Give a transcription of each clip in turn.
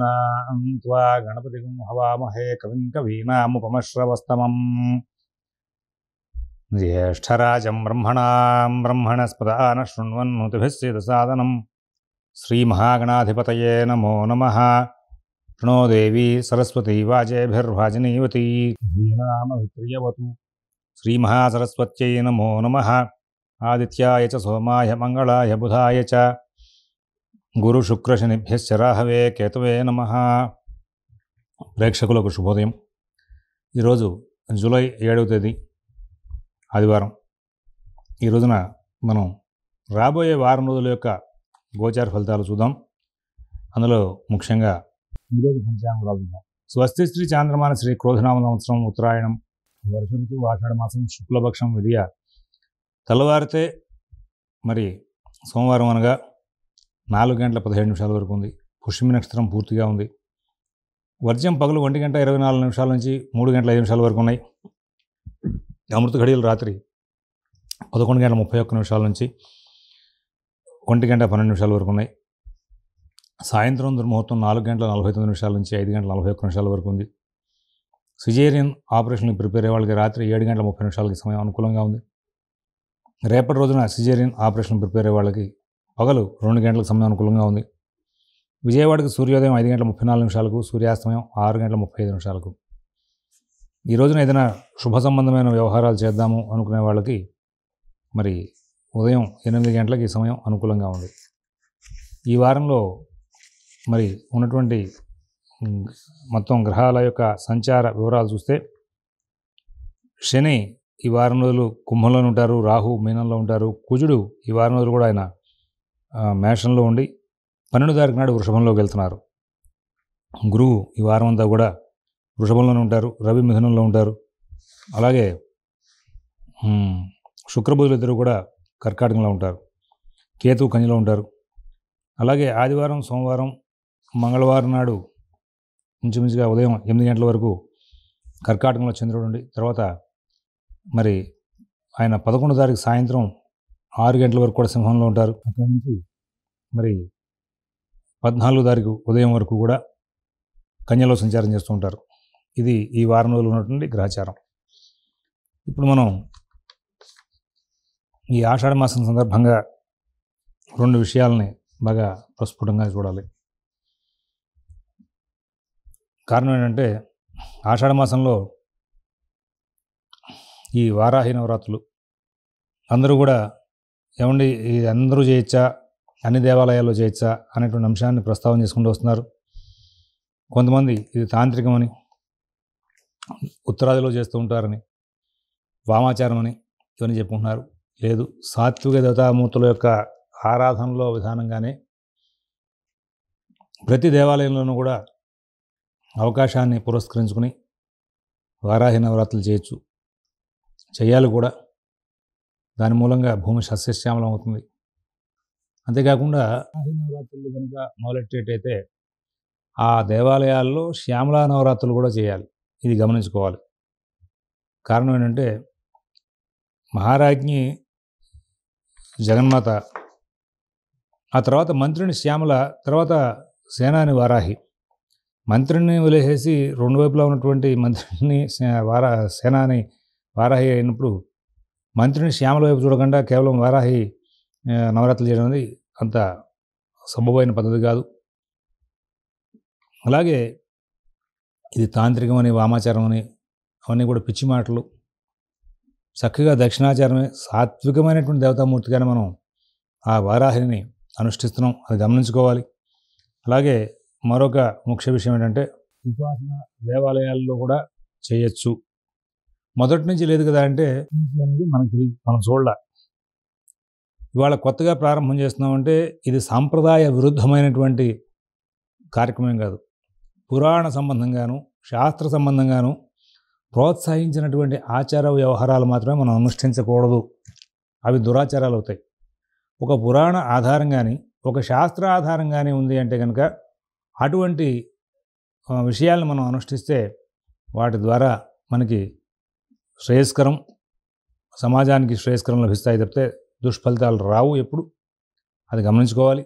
सहनां त्वा गणपतिगुं हवामहे कविं कवीनामुपमश्रवस्तमम् ज्येष्ठराजं ब्रह्मणां ब्रह्मणस्पदान शृण्वन्नुतिभिश्चेदसादनं श्रीमहागणाधिपतये नमो नमः शृणो देवी सरस्वती वाजेभिर्वाजिनीवती धीनामवित्रियवतु श्रीमहासरस्वत्यै नमो नमः आदित्याय च सोमाय मङ्गलाय बुधाय च గురుశుక్రశనిభ్య శరాహవే కేతవే నమ ప్రేక్షకులకు శుభోదయం ఈరోజు జూలై ఏడవ తేదీ ఆదివారం ఈ రోజున మనం రాబోయే వారం రోజుల యొక్క గోచార ఫలితాలు చూద్దాం అందులో ముఖ్యంగా ఈరోజు పంచాంగురాలు చూద్దాం స్వస్తి శ్రీ చాంద్రమాన శ్రీ క్రోధనామ సంవత్సరం ఉత్తరాయణం వర్ష ఆషాఢ మాసం శుక్లపక్షం విధియ తెల్లవారితే మరి సోమవారం అనగా నాలుగు గంటల పదిహేడు నిమిషాల వరకు ఉంది పుష్మి నక్షత్రం పూర్తిగా ఉంది వర్జం పగలు ఒంటి గంట ఇరవై నాలుగు నిమిషాల నుంచి మూడు గంటల ఐదు నిమిషాల వరకు ఉన్నాయి అమృత ఘడియలు రాత్రి పదకొండు గంటల ముప్పై ఒక్క నిమిషాల నుంచి ఒంటి గంట పన్నెండు నిమిషాల వరకు ఉన్నాయి సాయంత్రం దుర్ముహూర్తం నాలుగు గంటల నలభై తొమ్మిది నిమిషాల నుంచి ఐదు గంటల నలభై ఒక్క నిమిషాల వరకు ఉంది సిజేరియన్ ఆపరేషన్కి ప్రిపేర్ అయ్యే వాళ్ళకి రాత్రి ఏడు గంటల ముప్పై నిమిషాలకి సమయం అనుకూలంగా ఉంది రేపటి రోజున సిజేరియన్ ఆపరేషన్ ప్రిపేర్ అయ్యే వాళ్ళకి పగలు రెండు గంటలకు సమయం అనుకూలంగా ఉంది విజయవాడకు సూర్యోదయం ఐదు గంటల ముప్పై నాలుగు నిమిషాలకు సూర్యాస్తమయం ఆరు గంటల ముప్పై ఐదు నిమిషాలకు ఈ రోజున ఏదైనా శుభ సంబంధమైన వ్యవహారాలు చేద్దాము అనుకునే వాళ్ళకి మరి ఉదయం ఎనిమిది గంటలకి ఈ సమయం అనుకూలంగా ఉంది ఈ వారంలో మరి ఉన్నటువంటి మొత్తం గ్రహాల యొక్క సంచార వివరాలు చూస్తే శని ఈ వారం రోజులు కుంభంలో ఉంటారు రాహు మీనంలో ఉంటారు కుజుడు ఈ వారం రోజులు కూడా ఆయన మేషంలో ఉండి పన్నెండు తారీఖు నాడు వృషభంలోకి వెళ్తున్నారు గురువు ఈ వారం అంతా కూడా వృషభంలోనే ఉంటారు రవి మిథునంలో ఉంటారు అలాగే శుక్రబుధులు ఇద్దరు కూడా కర్కాటకంలో ఉంటారు కేతు కంజిలో ఉంటారు అలాగే ఆదివారం సోమవారం మంగళవారం నాడు ఇంచుమించుగా ఉదయం ఎనిమిది గంటల వరకు కర్కాటకంలో చంద్రుడు ఉండి తర్వాత మరి ఆయన పదకొండో తారీఖు సాయంత్రం ఆరు గంటల వరకు కూడా సింహంలో ఉంటారు అక్కడి నుంచి మరి పద్నాలుగు తారీఖు ఉదయం వరకు కూడా కన్యలో సంచారం చేస్తూ ఉంటారు ఇది ఈ వారం రోజులు ఉన్నటువంటి గ్రహచారం ఇప్పుడు మనం ఈ ఆషాఢ మాసం సందర్భంగా రెండు విషయాలని బాగా ప్రస్ఫుటంగా చూడాలి కారణం ఏంటంటే ఆషాఢ మాసంలో ఈ వారాహి నవరాత్రులు అందరూ కూడా ఏమండి ఇది అందరూ చేయొచ్చా అన్ని దేవాలయాల్లో చేయొచ్చా అనేటువంటి అంశాన్ని ప్రస్తావన చేసుకుంటూ వస్తున్నారు కొంతమంది ఇది తాంత్రికమని ఉత్తరాదిలో చేస్తూ ఉంటారని వామాచారం అని ఇవన్నీ చెప్పుకుంటున్నారు లేదు సాత్విక దేవతామూర్తుల యొక్క ఆరాధనలో విధానంగానే ప్రతి దేవాలయంలోనూ కూడా అవకాశాన్ని పురస్కరించుకుని వారాహి నవరాత్రులు చేయొచ్చు చేయాలి కూడా దాని మూలంగా భూమి సస్యశ్యామలం అవుతుంది అంతేకాకుండా నవరాత్రులు కనుక మొదలెట్టేటైతే ఆ దేవాలయాల్లో శ్యామలా నవరాత్రులు కూడా చేయాలి ఇది గమనించుకోవాలి కారణం ఏంటంటే మహారాజ్ఞి జగన్మాత ఆ తర్వాత మంత్రిని శ్యామల తర్వాత సేనాని వారాహి మంత్రిని వదిలేసేసి రెండు వైపులా ఉన్నటువంటి మంత్రిని వారా సేనాని వారాహి అయినప్పుడు మంత్రిని శ్యామల వైపు చూడకుండా కేవలం వారాహి నవరాత్రులు చేయడం అనేది అంత సంభవమైన పద్ధతి కాదు అలాగే ఇది తాంత్రికమని అని అవన్నీ కూడా పిచ్చి మాటలు చక్కగా దక్షిణాచారమే సాత్వికమైనటువంటి దేవతామూర్తిగానే మనం ఆ వారాహిని అనుష్ఠిస్తున్నాం అది గమనించుకోవాలి అలాగే మరొక ముఖ్య విషయం ఏంటంటే ఉపాసన దేవాలయాల్లో కూడా చేయొచ్చు మొదటి నుంచి లేదు కదా అంటే అనేది మనకు మనం చూడాలి ఇవాళ కొత్తగా ప్రారంభం చేస్తున్నామంటే ఇది సాంప్రదాయ విరుద్ధమైనటువంటి కార్యక్రమం కాదు పురాణ సంబంధంగాను శాస్త్ర సంబంధంగాను ప్రోత్సహించినటువంటి ఆచార వ్యవహారాలు మాత్రమే మనం అనుష్ఠించకూడదు అవి దురాచారాలు అవుతాయి ఒక పురాణ ఆధారం కానీ ఒక శాస్త్ర ఆధారం కానీ ఉంది అంటే కనుక అటువంటి విషయాలను మనం అనుష్ఠిస్తే వాటి ద్వారా మనకి శ్రేయస్కరం సమాజానికి శ్రేయస్కరం లభిస్తాయి తప్పితే దుష్ఫలితాలు రావు ఎప్పుడు అది గమనించుకోవాలి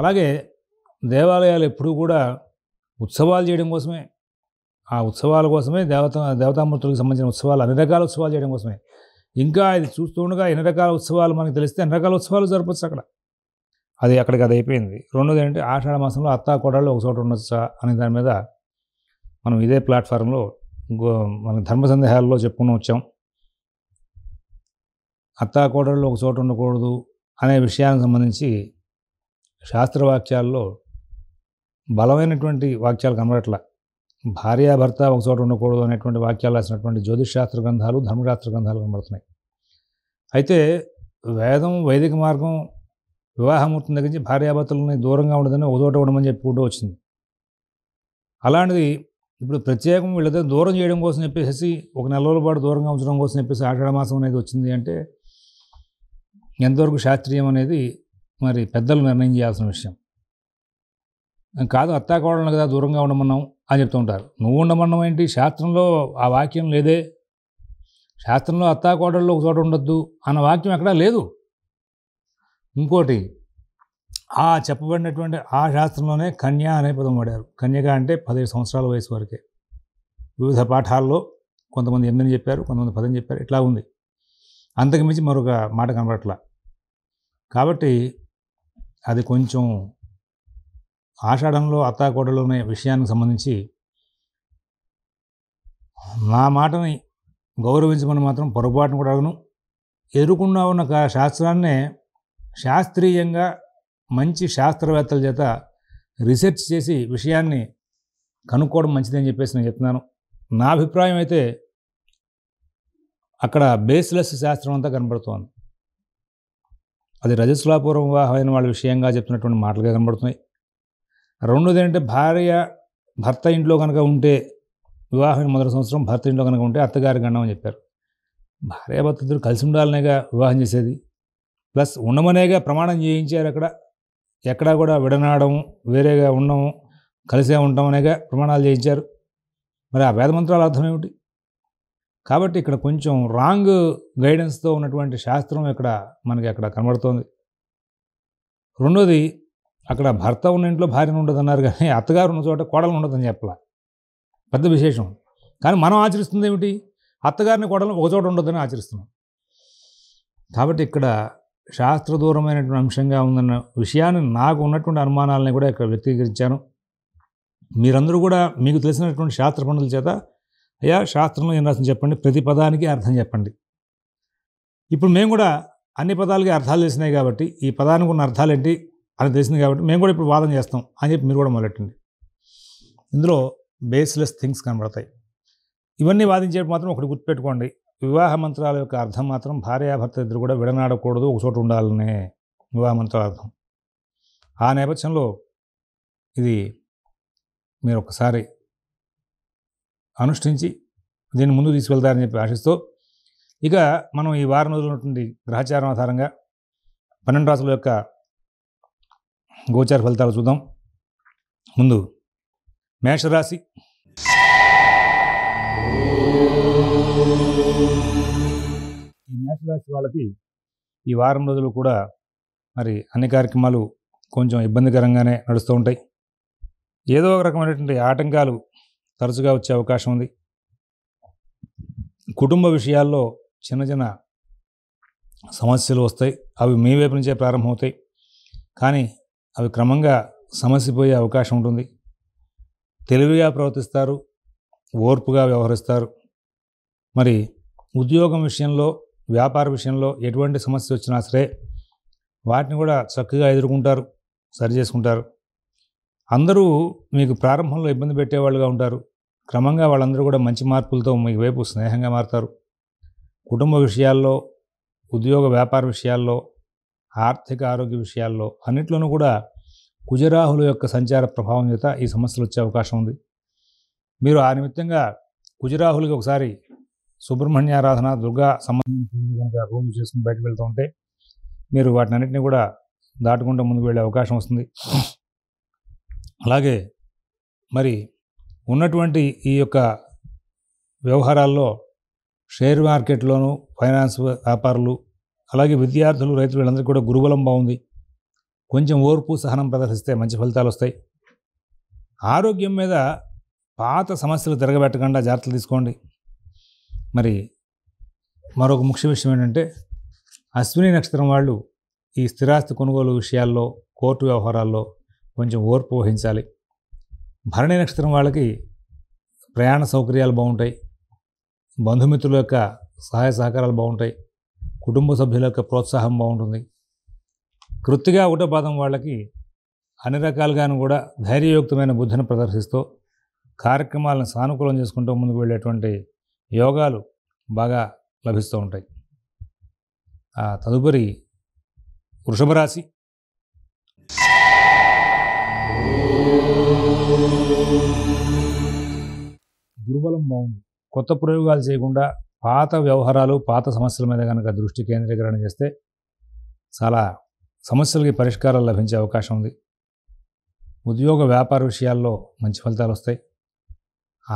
అలాగే దేవాలయాలు ఎప్పుడూ కూడా ఉత్సవాలు చేయడం కోసమే ఆ ఉత్సవాల కోసమే దేవత దేవతామూర్తులకు సంబంధించిన ఉత్సవాలు అన్ని రకాల ఉత్సవాలు చేయడం కోసమే ఇంకా ఇది చూస్తూ ఉండగా ఎన్ని రకాల ఉత్సవాలు మనకు తెలిస్తే ఎన్ని రకాల ఉత్సవాలు జరపచ్చు అక్కడ అది అక్కడికి అది అయిపోయింది రెండోది ఏంటంటే ఆషాఢ మాసంలో అత్తా కోడళ్ళు ఒక చోట ఉండొచ్చా అనే దాని మీద మనం ఇదే ప్లాట్ఫారంలో మన ధర్మ సందేహాల్లో చెప్పుకుని వచ్చాం అత్తాకోడళ్ళు ఒక చోట ఉండకూడదు అనే విషయానికి సంబంధించి శాస్త్రవాక్యాల్లో బలమైనటువంటి వాక్యాలు కనబడట్ల భార్యాభర్త ఒక చోట ఉండకూడదు అనేటువంటి వాక్యాలు రాసినటువంటి జ్యోతిషాస్త్ర గ్రంథాలు ధర్మశాస్త్ర గ్రంథాలు కనబడుతున్నాయి అయితే వేదం వైదిక మార్గం వివాహమూర్తం దగ్గర నుంచి భార్యాభర్తలని దూరంగా ఉండదని ఒక చోట ఉండమని చెప్పి కూడా వచ్చింది అలాంటిది ఇప్పుడు ప్రత్యేకం వీళ్ళతో దూరం చేయడం కోసం చెప్పేసి ఒక నెల రోజుల పాటు దూరంగా ఉంచడం కోసం చెప్పేసి ఆషాఢ మాసం అనేది వచ్చింది అంటే ఎంతవరకు శాస్త్రీయం అనేది మరి పెద్దలు నిర్ణయం చేయాల్సిన విషయం కాదు అత్తాకోడలను కదా దూరంగా ఉండమన్నాం అని చెప్తూ ఉంటారు నువ్వు ఉండమన్నావు ఏంటి శాస్త్రంలో ఆ వాక్యం లేదే శాస్త్రంలో అత్తాకోడల్లో ఒక చోట ఉండొద్దు అన్న వాక్యం ఎక్కడా లేదు ఇంకోటి ఆ చెప్పబడినటువంటి ఆ శాస్త్రంలోనే కన్య అనే పదం వాడారు కన్యగా అంటే పదిహేడు సంవత్సరాల వయసు వరకే వివిధ పాఠాల్లో కొంతమంది ఎనిమిదని చెప్పారు కొంతమంది పదని చెప్పారు ఇట్లా ఉంది అంతకుమించి మరొక మాట కనబడట్లా కాబట్టి అది కొంచెం ఆషాఢంలో అత్తాకోడలు అనే విషయానికి సంబంధించి నా మాటని గౌరవించమని మాత్రం పొరపాటును కూడా అడగను ఎదురుకుండా ఉన్న శాస్త్రాన్నే శాస్త్రీయంగా మంచి శాస్త్రవేత్తల చేత రీసెర్చ్ చేసి విషయాన్ని కనుక్కోవడం మంచిదని చెప్పేసి నేను చెప్తున్నాను నా అభిప్రాయం అయితే అక్కడ బేస్లెస్ శాస్త్రం అంతా కనబడుతోంది అది రజస్లాపురం వివాహమైన వాళ్ళ విషయంగా చెప్తున్నటువంటి మాటలుగా కనబడుతున్నాయి రెండోది ఏంటంటే భార్య భర్త ఇంట్లో కనుక ఉంటే వివాహమైన మొదటి సంవత్సరం భర్త ఇంట్లో కనుక ఉంటే అత్తగారి గండం అని చెప్పారు భార్యాభర్త ఇద్దరు కలిసి ఉండాలనేగా వివాహం చేసేది ప్లస్ ఉండమనేగా ప్రమాణం చేయించారు అక్కడ ఎక్కడా కూడా విడనాడము వేరేగా ఉండము కలిసే ఉండమనేగా ప్రమాణాలు చేయించారు మరి ఆ వేదమంత్రాల అర్థం ఏమిటి కాబట్టి ఇక్కడ కొంచెం రాంగ్ గైడెన్స్తో ఉన్నటువంటి శాస్త్రం ఇక్కడ మనకి అక్కడ కనబడుతోంది రెండోది అక్కడ భర్త ఉన్న ఇంట్లో భార్యను ఉండదు అన్నారు కానీ అత్తగారు ఉన్న చోట కోడలు ఉండదని చెప్పాల పెద్ద విశేషం కానీ మనం ఆచరిస్తుంది ఏమిటి అత్తగారిని కోడలు ఒక చోట ఉండొద్దని ఆచరిస్తున్నాం కాబట్టి ఇక్కడ శాస్త్ర దూరమైనటువంటి అంశంగా ఉందన్న విషయాన్ని నాకు ఉన్నటువంటి అనుమానాలని కూడా ఇక్కడ వ్యక్తీకరించాను మీరందరూ కూడా మీకు తెలిసినటువంటి శాస్త్ర పనుల చేత అయ్యా శాస్త్రంలో ఏం రాసింది చెప్పండి ప్రతి పదానికి అర్థం చెప్పండి ఇప్పుడు మేము కూడా అన్ని పదాలకి అర్థాలు తెలిసినాయి కాబట్టి ఈ పదానికి ఉన్న అర్థాలు ఏంటి అని తెలిసింది కాబట్టి మేము కూడా ఇప్పుడు వాదన చేస్తాం అని చెప్పి మీరు కూడా మొదలెట్టండి ఇందులో బేస్లెస్ థింగ్స్ కనబడతాయి ఇవన్నీ వాదించేటప్పుడు మాత్రం ఒకటి గుర్తుపెట్టుకోండి వివాహ మంత్రాల యొక్క అర్థం మాత్రం భార్యాభర్త ఇద్దరు కూడా విడనాడకూడదు ఒక చోట ఉండాలనే వివాహ మంత్రాల అర్థం ఆ నేపథ్యంలో ఇది మీరు ఒకసారి అనుష్ఠించి దీన్ని ముందు తీసుకెళ్తారని చెప్పి ఆశిస్తూ ఇక మనం ఈ వారం రోజులు ఉన్నటువంటి గ్రహచారం ఆధారంగా పన్నెండు రాసుల యొక్క గోచార ఫలితాలు చూద్దాం ముందు మేషరాశి ఈ మేషరాశి వాళ్ళకి ఈ వారం రోజులు కూడా మరి అన్ని కార్యక్రమాలు కొంచెం ఇబ్బందికరంగానే నడుస్తూ ఉంటాయి ఏదో ఒక రకమైనటువంటి ఆటంకాలు తరచుగా వచ్చే అవకాశం ఉంది కుటుంబ విషయాల్లో చిన్న చిన్న సమస్యలు వస్తాయి అవి మీ వైపు నుంచే ప్రారంభమవుతాయి కానీ అవి క్రమంగా పోయే అవకాశం ఉంటుంది తెలివిగా ప్రవర్తిస్తారు ఓర్పుగా వ్యవహరిస్తారు మరి ఉద్యోగం విషయంలో వ్యాపార విషయంలో ఎటువంటి సమస్య వచ్చినా సరే వాటిని కూడా చక్కగా ఎదుర్కొంటారు సరి చేసుకుంటారు అందరూ మీకు ప్రారంభంలో ఇబ్బంది పెట్టేవాళ్ళుగా ఉంటారు క్రమంగా వాళ్ళందరూ కూడా మంచి మార్పులతో మీకు వైపు స్నేహంగా మారుతారు కుటుంబ విషయాల్లో ఉద్యోగ వ్యాపార విషయాల్లో ఆర్థిక ఆరోగ్య విషయాల్లో అన్నిట్లోనూ కూడా కుజరాహుల యొక్క సంచార ప్రభావం చేత ఈ సమస్యలు వచ్చే అవకాశం ఉంది మీరు ఆ నిమిత్తంగా కుజరాహులకి ఒకసారి సుబ్రహ్మణ్య ఆరాధన దుర్గా సంబంధించిన పూజలు కనుక రోజు చేసుకుని బయటకు వెళ్తూ ఉంటే మీరు అన్నింటినీ కూడా దాటుకుంటూ ముందుకు వెళ్ళే అవకాశం వస్తుంది అలాగే మరి ఉన్నటువంటి ఈ యొక్క వ్యవహారాల్లో షేర్ మార్కెట్లోనూ ఫైనాన్స్ వ్యాపారులు అలాగే విద్యార్థులు రైతులు వీళ్ళందరికీ కూడా గురుబలం బాగుంది కొంచెం ఓర్పు సహనం ప్రదర్శిస్తే మంచి ఫలితాలు వస్తాయి ఆరోగ్యం మీద పాత సమస్యలు తిరగబెట్టకుండా జాగ్రత్తలు తీసుకోండి మరి మరొక ముఖ్య విషయం ఏంటంటే అశ్విని నక్షత్రం వాళ్ళు ఈ స్థిరాస్తి కొనుగోలు విషయాల్లో కోర్టు వ్యవహారాల్లో కొంచెం ఓర్పు వహించాలి భరణి నక్షత్రం వాళ్ళకి ప్రయాణ సౌకర్యాలు బాగుంటాయి బంధుమిత్రుల యొక్క సహాయ సహకారాలు బాగుంటాయి కుటుంబ సభ్యుల యొక్క ప్రోత్సాహం బాగుంటుంది కృత్తిగా ఒకటో పాదం వాళ్ళకి అన్ని రకాలుగాను కూడా ధైర్యయుక్తమైన బుద్ధిని ప్రదర్శిస్తూ కార్యక్రమాలను సానుకూలం చేసుకుంటూ ముందుకు వెళ్ళేటువంటి యోగాలు బాగా లభిస్తూ ఉంటాయి తదుపరి వృషభరాశి గురుబలం బాగుంది కొత్త ప్రయోగాలు చేయకుండా పాత వ్యవహారాలు పాత సమస్యల మీద కనుక దృష్టి కేంద్రీకరణ చేస్తే చాలా సమస్యలకి పరిష్కారాలు లభించే అవకాశం ఉంది ఉద్యోగ వ్యాపార విషయాల్లో మంచి ఫలితాలు వస్తాయి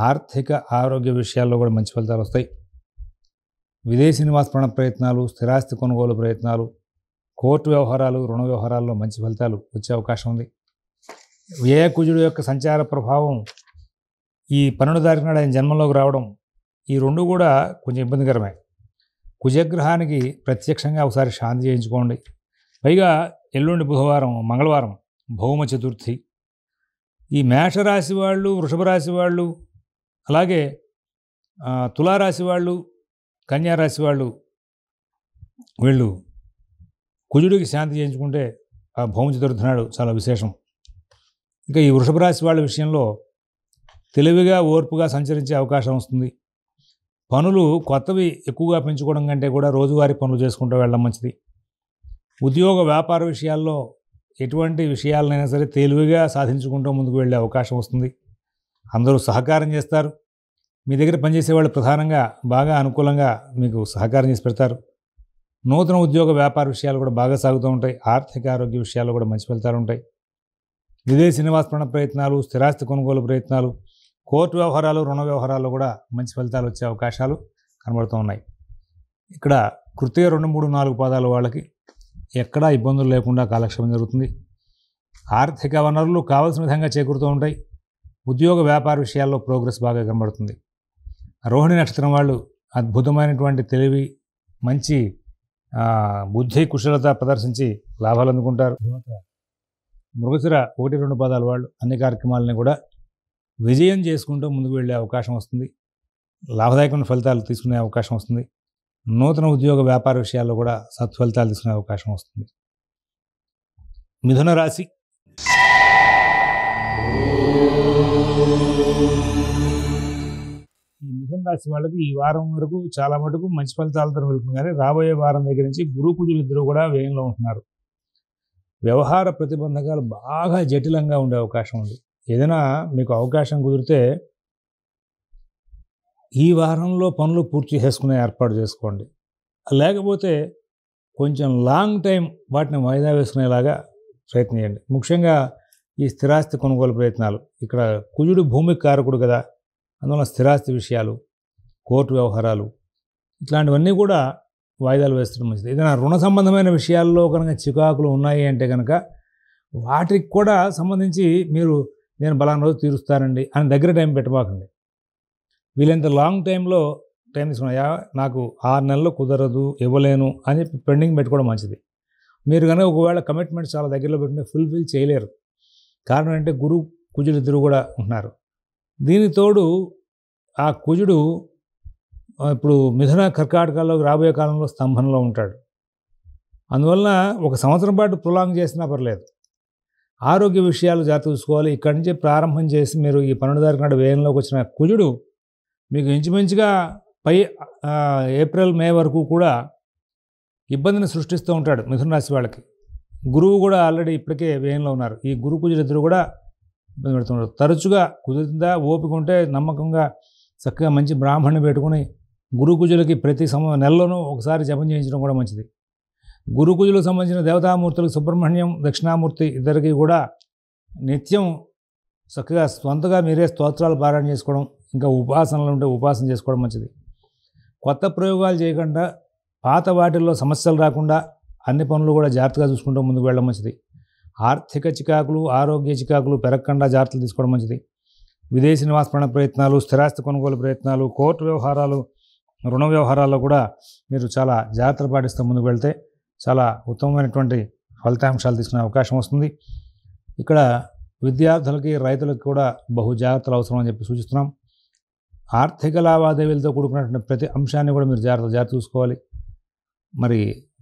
ఆర్థిక ఆరోగ్య విషయాల్లో కూడా మంచి ఫలితాలు వస్తాయి విదేశీ నివాసపడ ప్రయత్నాలు స్థిరాస్తి కొనుగోలు ప్రయత్నాలు కోర్టు వ్యవహారాలు రుణ వ్యవహారాల్లో మంచి ఫలితాలు వచ్చే అవకాశం ఉంది వ్యయకుజుడు యొక్క సంచార ప్రభావం ఈ పన్నెండు తారీఖు నాడు ఆయన జన్మంలోకి రావడం ఈ రెండు కూడా కొంచెం ఇబ్బందికరమే కుజగ్రహానికి ప్రత్యక్షంగా ఒకసారి శాంతి చేయించుకోండి పైగా ఎల్లుండి బుధవారం మంగళవారం భౌమ చతుర్థి ఈ మేషరాశి వాళ్ళు వృషభ రాశి వాళ్ళు అలాగే తులారాశి వాళ్ళు కన్యారాశి వాళ్ళు వీళ్ళు కుజుడికి శాంతి చేయించుకుంటే ఆ భౌమ చతుర్థి నాడు చాలా విశేషం ఇంకా ఈ వృషభ రాశి వాళ్ళ విషయంలో తెలివిగా ఓర్పుగా సంచరించే అవకాశం వస్తుంది పనులు కొత్తవి ఎక్కువగా పెంచుకోవడం కంటే కూడా రోజువారీ పనులు చేసుకుంటూ వెళ్ళడం మంచిది ఉద్యోగ వ్యాపార విషయాల్లో ఎటువంటి విషయాలనైనా సరే తెలివిగా సాధించుకుంటూ ముందుకు వెళ్ళే అవకాశం వస్తుంది అందరూ సహకారం చేస్తారు మీ దగ్గర పనిచేసే వాళ్ళు ప్రధానంగా బాగా అనుకూలంగా మీకు సహకారం చేసి పెడతారు నూతన ఉద్యోగ వ్యాపార విషయాలు కూడా బాగా సాగుతూ ఉంటాయి ఆర్థిక ఆరోగ్య విషయాలు కూడా మంచి ఫలితాలు ఉంటాయి విదేశీ నివాస ప్రయత్నాలు స్థిరాస్తి కొనుగోలు ప్రయత్నాలు కోర్టు వ్యవహారాలు రుణ వ్యవహారాలు కూడా మంచి ఫలితాలు వచ్చే అవకాశాలు కనబడుతూ ఉన్నాయి ఇక్కడ కృతీయ రెండు మూడు నాలుగు పాదాలు వాళ్ళకి ఎక్కడా ఇబ్బందులు లేకుండా కాలక్షేమం జరుగుతుంది ఆర్థిక వనరులు కావలసిన విధంగా చేకూరుతూ ఉంటాయి ఉద్యోగ వ్యాపార విషయాల్లో ప్రోగ్రెస్ బాగా కనబడుతుంది రోహిణి నక్షత్రం వాళ్ళు అద్భుతమైనటువంటి తెలివి మంచి బుద్ధి కుశలత ప్రదర్శించి లాభాలు అందుకుంటారు తర్వాత మృగశిర ఒకటి రెండు పదాలు వాళ్ళు అన్ని కార్యక్రమాలని కూడా విజయం చేసుకుంటూ ముందుకు వెళ్ళే అవకాశం వస్తుంది లాభదాయకమైన ఫలితాలు తీసుకునే అవకాశం వస్తుంది నూతన ఉద్యోగ వ్యాపార విషయాల్లో కూడా సత్ఫలితాలు తీసుకునే అవకాశం వస్తుంది మిథున రాశి ఈ మిథున రాశి వాళ్ళకి ఈ వారం వరకు చాలా మటుకు మంచి ఫలితాలతో వెళ్తుంది కానీ రాబోయే వారం దగ్గర నుంచి గురు పూజలు ఇద్దరు కూడా వేయంలో ఉంటున్నారు వ్యవహార ప్రతిబంధకాలు బాగా జటిలంగా ఉండే అవకాశం ఉంది ఏదైనా మీకు అవకాశం కుదిరితే ఈ వారంలో పనులు పూర్తి చేసుకునే ఏర్పాటు చేసుకోండి లేకపోతే కొంచెం లాంగ్ టైం వాటిని వాయిదా వేసుకునేలాగా ప్రయత్నించండి ముఖ్యంగా ఈ స్థిరాస్తి కొనుగోలు ప్రయత్నాలు ఇక్కడ కుజుడు భూమికి కారకుడు కదా అందువల్ల స్థిరాస్తి విషయాలు కోర్టు వ్యవహారాలు ఇట్లాంటివన్నీ కూడా వాయిదాలు వేస్తడం మంచిది ఏదైనా రుణ సంబంధమైన విషయాల్లో కనుక చికాకులు ఉన్నాయి అంటే కనుక వాటికి కూడా సంబంధించి మీరు నేను బలానా రోజు తీరుస్తానండి అని దగ్గర టైం పెట్టబోకండి వీళ్ళంత లాంగ్ టైంలో టైం తీసుకున్నాయా నాకు ఆరు నెలలు కుదరదు ఇవ్వలేను అని చెప్పి పెండింగ్ పెట్టుకోవడం మంచిది మీరు కనుక ఒకవేళ కమిట్మెంట్ చాలా దగ్గరలో పెట్టుకుని ఫుల్ఫిల్ చేయలేరు కారణం ఏంటంటే గురు కుజుడు ఇద్దరు కూడా ఉంటున్నారు దీని తోడు ఆ కుజుడు ఇప్పుడు మిథున కర్కాటకాల్లో రాబోయే కాలంలో స్తంభంలో ఉంటాడు అందువలన ఒక సంవత్సరం పాటు ప్రొలాంగ్ చేసినా పర్లేదు ఆరోగ్య విషయాలు జాగ్రత్త చూసుకోవాలి ఇక్కడి నుంచి ప్రారంభం చేసి మీరు ఈ పన్నెండు తారీఖు నాడు వేయంలోకి వచ్చిన కుజుడు మీకు ఇంచుమించుగా పై ఏప్రిల్ మే వరకు కూడా ఇబ్బందిని సృష్టిస్తూ ఉంటాడు మిథున రాశి వాళ్ళకి గురువు కూడా ఆల్రెడీ ఇప్పటికే వేయంలో ఉన్నారు ఈ గురు ఇద్దరు కూడా ఇబ్బంది పెడుతున్నారు తరచుగా కుదిరిందా ఓపిక ఉంటే నమ్మకంగా చక్కగా మంచి బ్రాహ్మణ్ణి పెట్టుకుని గురు కుజులకి ప్రతి సమయం నెలలోనూ ఒకసారి జపం చేయించడం కూడా మంచిది గురుకుజులకు సంబంధించిన దేవతామూర్తులకు సుబ్రహ్మణ్యం దక్షిణామూర్తి ఇద్దరికి కూడా నిత్యం చక్కగా స్వంతగా మీరే స్తోత్రాలు పారాయణ చేసుకోవడం ఇంకా ఉపాసనలు ఉంటే ఉపాసన చేసుకోవడం మంచిది కొత్త ప్రయోగాలు చేయకుండా పాత వాటిల్లో సమస్యలు రాకుండా అన్ని పనులు కూడా జాగ్రత్తగా చూసుకుంటూ ముందుకు వెళ్ళడం మంచిది ఆర్థిక చికాకులు ఆరోగ్య చికాకులు పెరగకుండా జాగ్రత్తలు తీసుకోవడం మంచిది విదేశీ నివాసపరణ ప్రయత్నాలు స్థిరాస్తి కొనుగోలు ప్రయత్నాలు కోర్టు వ్యవహారాలు రుణ వ్యవహారాల్లో కూడా మీరు చాలా జాగ్రత్తలు పాటిస్తూ ముందుకు వెళ్తే చాలా ఉత్తమమైనటువంటి ఫలితాంశాలు తీసుకునే అవకాశం వస్తుంది ఇక్కడ విద్యార్థులకి రైతులకు కూడా బహు జాగ్రత్తలు అవసరం అని చెప్పి సూచిస్తున్నాం ఆర్థిక లావాదేవీలతో కూడుకున్నటువంటి ప్రతి అంశాన్ని కూడా మీరు జాగ్రత్త జాగ్రత్త చూసుకోవాలి మరి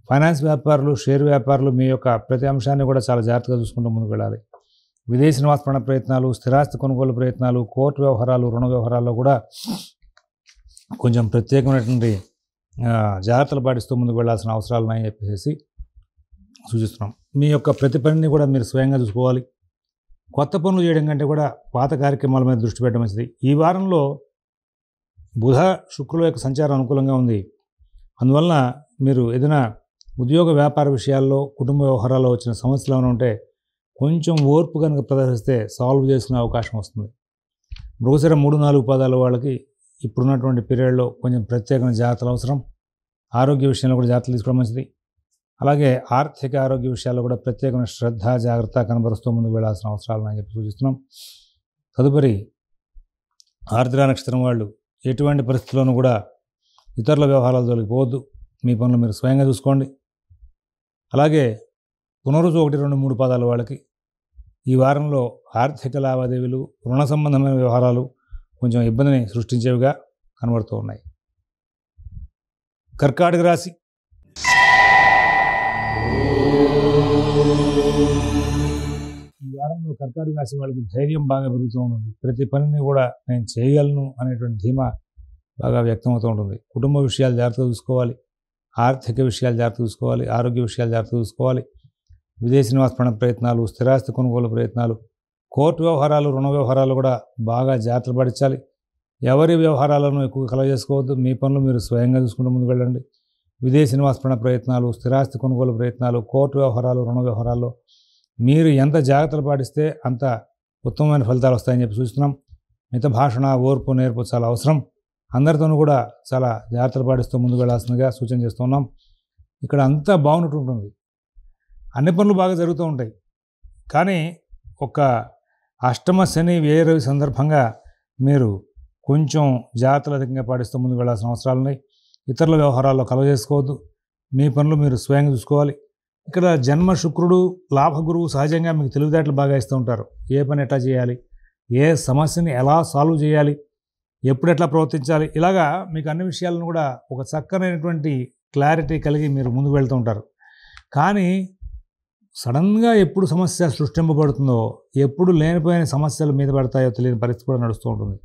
ఫైనాన్స్ వ్యాపారులు షేర్ వ్యాపారులు మీ యొక్క ప్రతి అంశాన్ని కూడా చాలా జాగ్రత్తగా చూసుకుంటూ ముందుకు వెళ్ళాలి విదేశీ నివాసపణ ప్రయత్నాలు స్థిరాస్తి కొనుగోలు ప్రయత్నాలు కోర్టు వ్యవహారాలు రుణ వ్యవహారాల్లో కూడా కొంచెం ప్రత్యేకమైనటువంటి జాగ్రత్తలు పాటిస్తూ ముందుకు వెళ్లాల్సిన అవసరాలు ఉన్నాయని చెప్పేసి సూచిస్తున్నాం మీ యొక్క ప్రతి పనిని కూడా మీరు స్వయంగా చూసుకోవాలి కొత్త పనులు చేయడం కంటే కూడా పాత కార్యక్రమాల మీద దృష్టి పెట్టడం మంచిది ఈ వారంలో బుధ శుక్రుల యొక్క సంచారం అనుకూలంగా ఉంది అందువలన మీరు ఏదైనా ఉద్యోగ వ్యాపార విషయాల్లో కుటుంబ వ్యవహారాల్లో వచ్చిన సమస్యలు ఏమైనా ఉంటే కొంచెం ఓర్పు కనుక ప్రదర్శిస్తే సాల్వ్ చేసుకునే అవకాశం వస్తుంది మృగశిర మూడు నాలుగు పాదాల వాళ్ళకి ఇప్పుడున్నటువంటి పీరియడ్లో కొంచెం ప్రత్యేకమైన జాగ్రత్తలు అవసరం ఆరోగ్య విషయంలో కూడా జాగ్రత్తలు తీసుకోవడం మంచిది అలాగే ఆర్థిక ఆరోగ్య విషయాల్లో కూడా ప్రత్యేకమైన శ్రద్ధ జాగ్రత్త కనబరుస్తూ ముందుకు వెళ్లాల్సిన అవసరాలు అని చెప్పి సూచిస్తున్నాం తదుపరి ఆర్ద్ర నక్షత్రం వాళ్ళు ఎటువంటి పరిస్థితుల్లోనూ కూడా ఇతరుల వ్యవహారాలు తొలగిపోవద్దు మీ పనులు మీరు స్వయంగా చూసుకోండి అలాగే పునరుజు ఒకటి రెండు మూడు పాదాలు వాళ్ళకి ఈ వారంలో ఆర్థిక లావాదేవీలు రుణ సంబంధమైన వ్యవహారాలు కొంచెం ఇబ్బందిని సృష్టించేవిగా కనబడుతూ ఉన్నాయి కర్కాటక రాశి ఈ వారంలో కర్కాటక రాశి వాళ్ళకి ధైర్యం బాగా పెరుగుతూ ఉంటుంది ప్రతి పనిని కూడా నేను చేయగలను అనేటువంటి ధీమా బాగా వ్యక్తమవుతూ ఉంటుంది కుటుంబ విషయాలు జాగ్రత్త చూసుకోవాలి ఆర్థిక విషయాలు జాగ్రత్త చూసుకోవాలి ఆరోగ్య విషయాలు జాగ్రత్త చూసుకోవాలి విదేశీ నివాసపణ ప్రయత్నాలు స్థిరాస్తి కొనుగోలు ప్రయత్నాలు కోర్టు వ్యవహారాలు రుణ వ్యవహారాలు కూడా బాగా జాగ్రత్త పడించాలి ఎవరి వ్యవహారాలను ఎక్కువ కలగజేసుకోవద్దు మీ పనులు మీరు స్వయంగా చూసుకుంటూ ముందుకు వెళ్ళండి విదేశీ నివాసపడిన ప్రయత్నాలు స్థిరాస్తి కొనుగోలు ప్రయత్నాలు కోర్టు వ్యవహారాలు రుణ వ్యవహారాల్లో మీరు ఎంత జాగ్రత్తలు పాటిస్తే అంత ఉత్తమమైన ఫలితాలు వస్తాయని చెప్పి సూచిస్తున్నాం మిత భాషణ ఓర్పు నేర్పు చాలా అవసరం అందరితోనూ కూడా చాలా జాగ్రత్తలు పాటిస్తూ ముందుకు వెళ్లాల్సిందిగా సూచన చేస్తున్నాం ఇక్కడ అంతా బాగున్నట్టు ఉంటుంది అన్ని పనులు బాగా జరుగుతూ ఉంటాయి కానీ ఒక అష్టమ శని వేరవి సందర్భంగా మీరు కొంచెం జాగ్రత్తలు అధికంగా పాటిస్తూ ముందుకు వెళ్ళాల్సిన అవసరాలు ఉన్నాయి ఇతరుల వ్యవహారాల్లో కలవజేసుకోవద్దు మీ పనులు మీరు స్వయంగా చూసుకోవాలి ఇక్కడ జన్మ శుక్రుడు లాభ గురువు సహజంగా మీకు తెలివితేటలు బాగా ఇస్తూ ఉంటారు ఏ పని ఎట్లా చేయాలి ఏ సమస్యని ఎలా సాల్వ్ చేయాలి ఎప్పుడు ఎట్లా ప్రవర్తించాలి ఇలాగా మీకు అన్ని విషయాలను కూడా ఒక చక్కనైనటువంటి క్లారిటీ కలిగి మీరు ముందుకు వెళ్తూ ఉంటారు కానీ సడన్గా ఎప్పుడు సమస్య సృష్టింపబడుతుందో ఎప్పుడు లేనిపోయిన సమస్యలు మీద పడతాయో తెలియని పరిస్థితి కూడా నడుస్తూ ఉంటుంది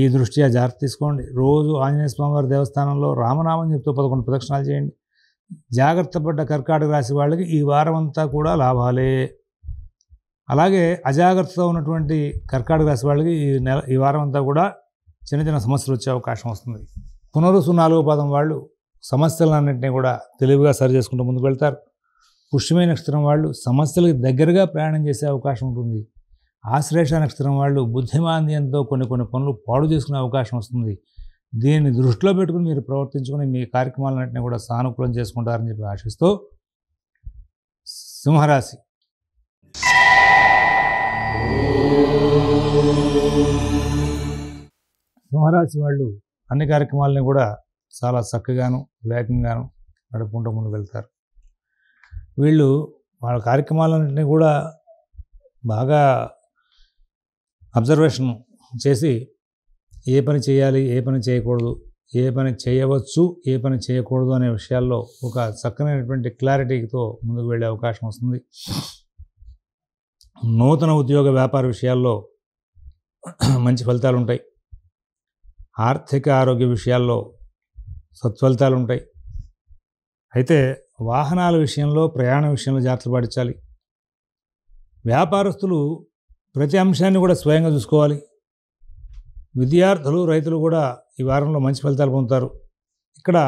ఈ దృష్ట్యా జాగ్రత్త తీసుకోండి రోజు ఆంజనేయ స్వామివారి దేవస్థానంలో రామనామం చెప్తూ పదకొండు ప్రదక్షిణాలు చేయండి జాగ్రత్త పడ్డ కర్కాటక రాశి వాళ్ళకి ఈ వారం అంతా కూడా లాభాలే అలాగే అజాగ్రత్తతో ఉన్నటువంటి కర్కాటక రాశి వాళ్ళకి ఈ నెల ఈ వారం అంతా కూడా చిన్న చిన్న సమస్యలు వచ్చే అవకాశం వస్తుంది పునరుసు నాలుగో పాదం వాళ్ళు సమస్యలన్నింటినీ కూడా తెలివిగా సరి చేసుకుంటూ ముందుకు వెళ్తారు పుష్యమైన నక్షత్రం వాళ్ళు సమస్యలకు దగ్గరగా ప్రయాణం చేసే అవకాశం ఉంటుంది ఆశ్లేష నక్షత్రం వాళ్ళు బుద్ధిమాంద్యంతో కొన్ని కొన్ని పనులు పాడు చేసుకునే అవకాశం వస్తుంది దీన్ని దృష్టిలో పెట్టుకుని మీరు ప్రవర్తించుకుని మీ కార్యక్రమాలన్నింటినీ కూడా సానుకూలం చేసుకుంటారని చెప్పి ఆశిస్తూ సింహరాశి సింహరాశి వాళ్ళు అన్ని కార్యక్రమాలని కూడా చాలా చక్కగాను వేగంగాను నడుపుకుంటూ ముందుకు వెళ్తారు వీళ్ళు వాళ్ళ కార్యక్రమాలన్నింటినీ కూడా బాగా అబ్జర్వేషన్ చేసి ఏ పని చేయాలి ఏ పని చేయకూడదు ఏ పని చేయవచ్చు ఏ పని చేయకూడదు అనే విషయాల్లో ఒక చక్కనైనటువంటి క్లారిటీతో ముందుకు వెళ్ళే అవకాశం వస్తుంది నూతన ఉద్యోగ వ్యాపార విషయాల్లో మంచి ఫలితాలు ఉంటాయి ఆర్థిక ఆరోగ్య విషయాల్లో సత్ఫలితాలు ఉంటాయి అయితే వాహనాల విషయంలో ప్రయాణ విషయంలో జాగ్రత్త పాటించాలి వ్యాపారస్తులు ప్రతి అంశాన్ని కూడా స్వయంగా చూసుకోవాలి విద్యార్థులు రైతులు కూడా ఈ వారంలో మంచి ఫలితాలు పొందుతారు ఇక్కడ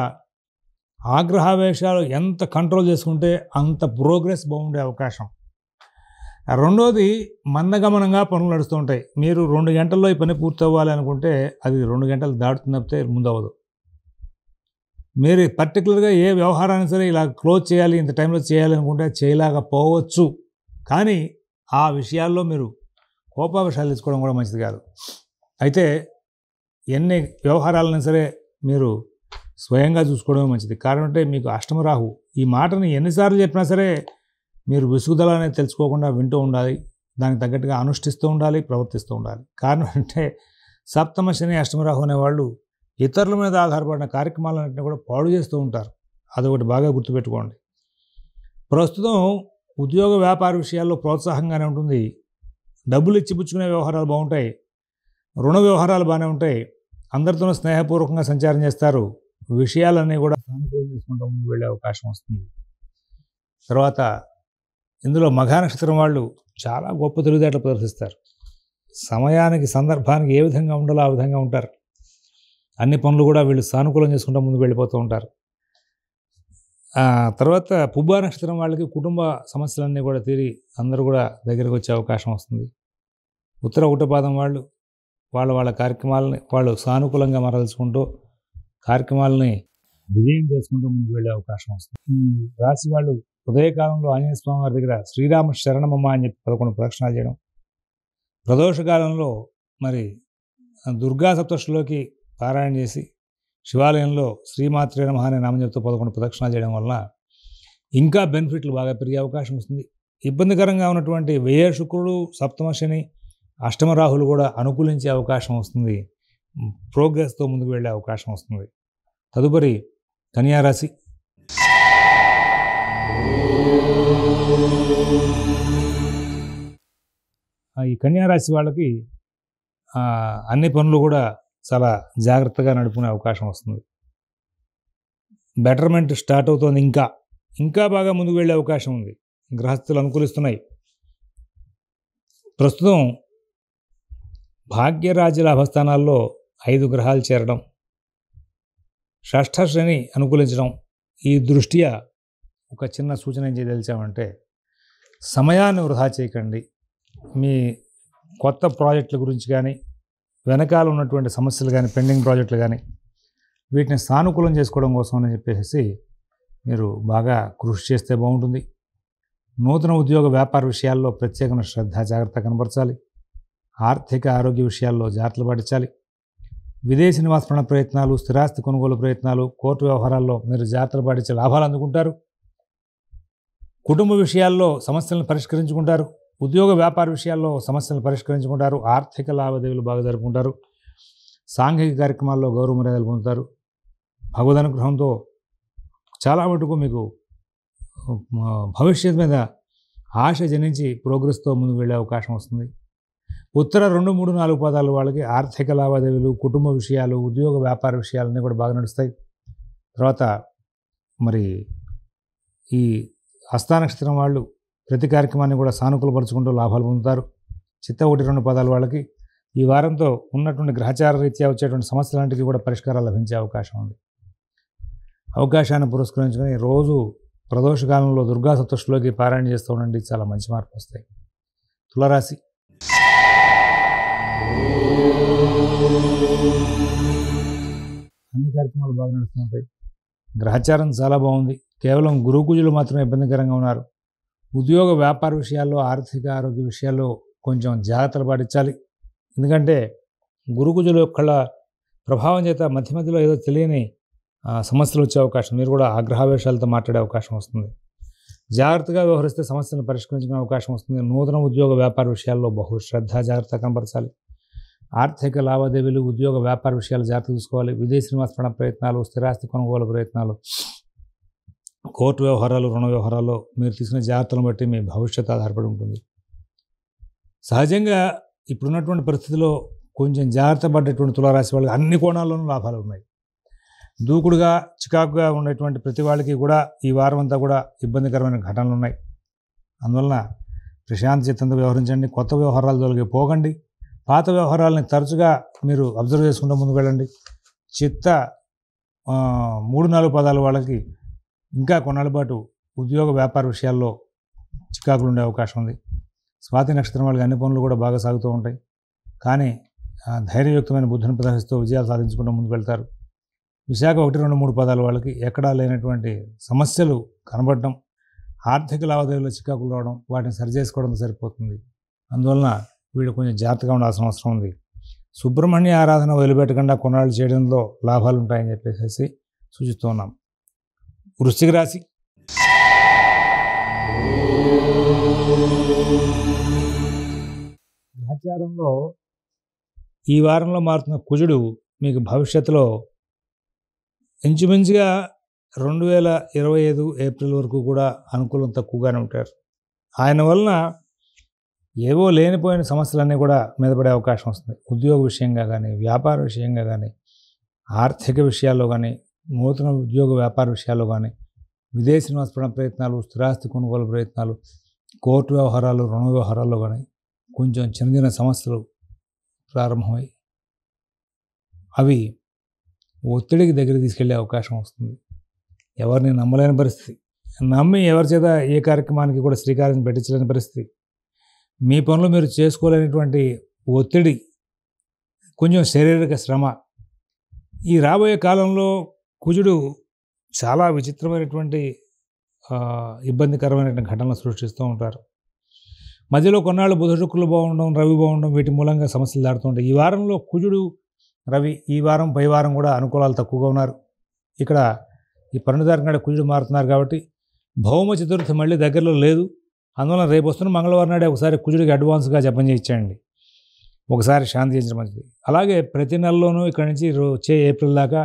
ఆగ్రహావేశాలు ఎంత కంట్రోల్ చేసుకుంటే అంత ప్రోగ్రెస్ బాగుండే అవకాశం రెండోది మందగమనంగా పనులు నడుస్తూ ఉంటాయి మీరు రెండు గంటల్లో ఈ పని పూర్తి అవ్వాలి అనుకుంటే అది రెండు గంటలు దాటుతున్నప్పుడే అవ్వదు మీరు పర్టికులర్గా ఏ వ్యవహారాన్ని సరే ఇలా క్లోజ్ చేయాలి ఇంత టైంలో చేయాలి అనుకుంటే చేయలేకపోవచ్చు కానీ ఆ విషయాల్లో మీరు కోపావేశాలు తీసుకోవడం కూడా మంచిది కాదు అయితే ఎన్ని వ్యవహారాలను సరే మీరు స్వయంగా చూసుకోవడమే మంచిది కారణం అంటే మీకు అష్టమ రాహు ఈ మాటని ఎన్నిసార్లు చెప్పినా సరే మీరు విసుగుదల అనేది తెలుసుకోకుండా వింటూ ఉండాలి దానికి తగ్గట్టుగా అనుష్ఠిస్తూ ఉండాలి ప్రవర్తిస్తూ ఉండాలి కారణం అంటే సప్తమ శని అష్టమరాహు అనేవాళ్ళు ఇతరుల మీద ఆధారపడిన కార్యక్రమాలన్నింటినీ కూడా పాడు చేస్తూ ఉంటారు అదొకటి బాగా గుర్తుపెట్టుకోండి ప్రస్తుతం ఉద్యోగ వ్యాపార విషయాల్లో ప్రోత్సాహంగానే ఉంటుంది డబ్బులు ఇచ్చిపుచ్చుకునే వ్యవహారాలు బాగుంటాయి రుణ వ్యవహారాలు బాగానే ఉంటాయి అందరితోనూ స్నేహపూర్వకంగా సంచారం చేస్తారు విషయాలన్నీ కూడా సానుకూలం చేసుకుంటూ ముందు వెళ్ళే అవకాశం వస్తుంది తర్వాత ఇందులో మఘా నక్షత్రం వాళ్ళు చాలా గొప్ప తెలివితేటలు ప్రదర్శిస్తారు సమయానికి సందర్భానికి ఏ విధంగా ఉండాలో ఆ విధంగా ఉంటారు అన్ని పనులు కూడా వీళ్ళు సానుకూలం చేసుకుంటూ ముందుకు వెళ్ళిపోతూ ఉంటారు తర్వాత పుబ్బా నక్షత్రం వాళ్ళకి కుటుంబ సమస్యలన్నీ కూడా తీరి అందరూ కూడా దగ్గరకు వచ్చే అవకాశం వస్తుంది ఉత్తర ఊటపాదం వాళ్ళు వాళ్ళ వాళ్ళ కార్యక్రమాలని వాళ్ళు సానుకూలంగా మరల్చుకుంటూ కార్యక్రమాలని విజయం చేసుకుంటూ ముందుకు వెళ్ళే అవకాశం వస్తుంది ఈ రాశి వాళ్ళు ఉదయకాలంలో ఆంజనేయ స్వామి వారి దగ్గర శ్రీరామ శరణమమ్మ అని చెప్పి పదకొండు ప్రదక్షిణాలు చేయడం ప్రదోషకాలంలో మరి దుర్గా సప్తషిలోకి పారాయణ చేసి శివాలయంలో శ్రీమాత్రే నమ అనే చెప్తూ పదకొండు ప్రదక్షిణాలు చేయడం వలన ఇంకా బెనిఫిట్లు బాగా పెరిగే అవకాశం వస్తుంది ఇబ్బందికరంగా ఉన్నటువంటి వ్యయ శుక్రుడు సప్తమ శని అష్టమ రాహులు కూడా అనుకూలించే అవకాశం వస్తుంది ప్రోగ్రెస్తో ముందుకు వెళ్ళే అవకాశం వస్తుంది తదుపరి కన్యారాశి ఈ కన్యారాశి వాళ్ళకి అన్ని పనులు కూడా చాలా జాగ్రత్తగా నడుపుకునే అవకాశం వస్తుంది బెటర్మెంట్ స్టార్ట్ అవుతోంది ఇంకా ఇంకా బాగా ముందుకు వెళ్ళే అవకాశం ఉంది గ్రహస్థులు అనుకూలిస్తున్నాయి ప్రస్తుతం భాగ్యరాజుల అభస్థానాల్లో ఐదు గ్రహాలు చేరడం షష్ఠ శ్రేణి అనుకూలించడం ఈ దృష్ట్యా ఒక చిన్న సూచన ఏం చేయదలిచామంటే సమయాన్ని వృధా చేయకండి మీ కొత్త ప్రాజెక్టుల గురించి కానీ వెనకాల ఉన్నటువంటి సమస్యలు కానీ పెండింగ్ ప్రాజెక్టులు కానీ వీటిని సానుకూలం చేసుకోవడం కోసం అని చెప్పేసి మీరు బాగా కృషి చేస్తే బాగుంటుంది నూతన ఉద్యోగ వ్యాపార విషయాల్లో ప్రత్యేకమైన శ్రద్ధ జాగ్రత్త కనపరచాలి ఆర్థిక ఆరోగ్య విషయాల్లో జాగ్రత్తలు పాటించాలి విదేశీ నివాసపణ ప్రయత్నాలు స్థిరాస్తి కొనుగోలు ప్రయత్నాలు కోర్టు వ్యవహారాల్లో మీరు జాగ్రత్తలు పాటించే లాభాలు అందుకుంటారు కుటుంబ విషయాల్లో సమస్యలను పరిష్కరించుకుంటారు ఉద్యోగ వ్యాపార విషయాల్లో సమస్యలను పరిష్కరించుకుంటారు ఆర్థిక లావాదేవీలు బాగా జరుపుకుంటారు సాంఘిక కార్యక్రమాల్లో గౌరవ మర్యాదలు పొందుతారు భగవద్ చాలా మటుకు మీకు భవిష్యత్తు మీద ఆశ జనించి ప్రోగ్రెస్తో ముందుకు వెళ్ళే అవకాశం వస్తుంది ఉత్తర రెండు మూడు నాలుగు పదాలు వాళ్ళకి ఆర్థిక లావాదేవీలు కుటుంబ విషయాలు ఉద్యోగ వ్యాపార విషయాలన్నీ కూడా బాగా నడుస్తాయి తర్వాత మరి ఈ హస్తానక్షత్రం వాళ్ళు ప్రతి కార్యక్రమాన్ని కూడా సానుకూలపరుచుకుంటూ లాభాలు పొందుతారు చిత్త ఒకటి రెండు పదాలు వాళ్ళకి ఈ వారంతో ఉన్నటువంటి గ్రహచార రీత్యా వచ్చేటువంటి లాంటివి కూడా పరిష్కారాలు లభించే అవకాశం ఉంది అవకాశాన్ని పురస్కరించుకొని రోజు ప్రదోషకాలంలో దుర్గా సప్తష్లోకి పారాయణ చేస్తూ ఉండండి చాలా మంచి మార్పు వస్తాయి తులరాశి అన్ని కార్యక్రమాలు బాగా నడుస్తుంటాయి గ్రహచారం చాలా బాగుంది కేవలం గురుకుజులు మాత్రమే ఇబ్బందికరంగా ఉన్నారు ఉద్యోగ వ్యాపార విషయాల్లో ఆర్థిక ఆరోగ్య విషయాల్లో కొంచెం జాగ్రత్తలు పాటించాలి ఎందుకంటే గురుకుజుల యొక్క ప్రభావం చేత మధ్య మధ్యలో ఏదో తెలియని సమస్యలు వచ్చే అవకాశం మీరు కూడా ఆగ్రహావేశాలతో మాట్లాడే అవకాశం వస్తుంది జాగ్రత్తగా వ్యవహరిస్తే సమస్యలను పరిష్కరించుకునే అవకాశం వస్తుంది నూతన ఉద్యోగ వ్యాపార విషయాల్లో బహుశ్రద్ధ జాగ్రత్త కనపరచాలి ఆర్థిక లావాదేవీలు ఉద్యోగ వ్యాపార విషయాలు జాగ్రత్త చూసుకోవాలి విదేశీ నివాసపణ ప్రయత్నాలు స్థిరాస్తి కొనుగోలు ప్రయత్నాలు కోర్టు వ్యవహారాలు రుణ వ్యవహారాల్లో మీరు తీసుకునే జాగ్రత్తలను బట్టి మీ భవిష్యత్తు ఆధారపడి ఉంటుంది సహజంగా ఇప్పుడున్నటువంటి పరిస్థితిలో కొంచెం జాగ్రత్త పడ్డటువంటి తులారాశి వాళ్ళకి అన్ని కోణాల్లోనూ లాభాలు ఉన్నాయి దూకుడుగా చికాకుగా ఉండేటువంటి ప్రతి వాళ్ళకి కూడా ఈ వారం అంతా కూడా ఇబ్బందికరమైన ఘటనలు ఉన్నాయి అందువలన ప్రశాంత చిత్తంతో వ్యవహరించండి కొత్త వ్యవహారాలు జోలికి పోకండి పాత వ్యవహారాలని తరచుగా మీరు అబ్జర్వ్ చేసుకుంటూ ముందుకు వెళ్ళండి చిత్త మూడు నాలుగు పదాల వాళ్ళకి ఇంకా కొన్నాళ్ళ పాటు ఉద్యోగ వ్యాపార విషయాల్లో చికాకులు ఉండే అవకాశం ఉంది స్వాతి నక్షత్రం వాళ్ళకి అన్ని పనులు కూడా బాగా సాగుతూ ఉంటాయి కానీ ధైర్యయుక్తమైన బుద్ధిని ప్రదర్శిస్తూ విజయాలు సాధించుకుంటూ ముందుకు వెళ్తారు విశాఖ ఒకటి రెండు మూడు పదాల వాళ్ళకి ఎక్కడా లేనటువంటి సమస్యలు కనబడడం ఆర్థిక లావాదేవీలో చికాకులు రావడం వాటిని సరిచేసుకోవడం సరిపోతుంది అందువలన వీళ్ళు కొంచెం జాగ్రత్తగా ఉండాల్సిన అవసరం ఉంది సుబ్రహ్మణ్య ఆరాధన వదిలిపెట్టకుండా కొన్నాళ్ళు చేయడంలో లాభాలు ఉంటాయని చెప్పేసి సూచిస్తున్నాం ఉన్నాం వృశ్చిక రాశి గ్రహచారంలో ఈ వారంలో మారుతున్న కుజుడు మీకు భవిష్యత్తులో ఇంచుమించుగా రెండు వేల ఇరవై ఐదు ఏప్రిల్ వరకు కూడా అనుకూలం తక్కువగానే ఉంటారు ఆయన వలన ఏవో లేనిపోయిన సమస్యలన్నీ కూడా మీదపడే అవకాశం వస్తుంది ఉద్యోగ విషయంగా కానీ వ్యాపార విషయంగా కానీ ఆర్థిక విషయాల్లో కానీ నూతన ఉద్యోగ వ్యాపార విషయాల్లో కానీ విదేశీ నివాసపడిన ప్రయత్నాలు స్థిరాస్తి కొనుగోలు ప్రయత్నాలు కోర్టు వ్యవహారాలు రుణ వ్యవహారాల్లో కానీ కొంచెం చిన్న చిన్న సమస్యలు ప్రారంభమై అవి ఒత్తిడికి దగ్గర తీసుకెళ్లే అవకాశం వస్తుంది ఎవరిని నమ్మలేని పరిస్థితి నమ్మి ఎవరి చేత ఏ కార్యక్రమానికి కూడా శ్రీకారం పెట్టించలేని పరిస్థితి మీ పనులు మీరు చేసుకోలేనటువంటి ఒత్తిడి కొంచెం శారీరక శ్రమ ఈ రాబోయే కాలంలో కుజుడు చాలా విచిత్రమైనటువంటి ఇబ్బందికరమైన ఘటనలు సృష్టిస్తూ ఉంటారు మధ్యలో కొన్నాళ్ళు బుధ శుక్రులు బాగుండడం రవి బాగుండడం వీటి మూలంగా సమస్యలు దాడుతుంటాయి ఈ వారంలో కుజుడు రవి ఈ వారం పై వారం కూడా అనుకూలాలు తక్కువగా ఉన్నారు ఇక్కడ ఈ పన్నెండు తారీఖు నాడు కుజుడు మారుతున్నారు కాబట్టి భౌమ చతుర్థి మళ్ళీ దగ్గరలో లేదు అందువల్ల రేపు వస్తున్న మంగళవారం నాడే ఒకసారి కుజుడికి అడ్వాన్స్గా జపం చేయించండి ఒకసారి శాంతి చేయించడం మంచిది అలాగే ప్రతి నెలలోనూ ఇక్కడ నుంచి వచ్చే ఏప్రిల్ దాకా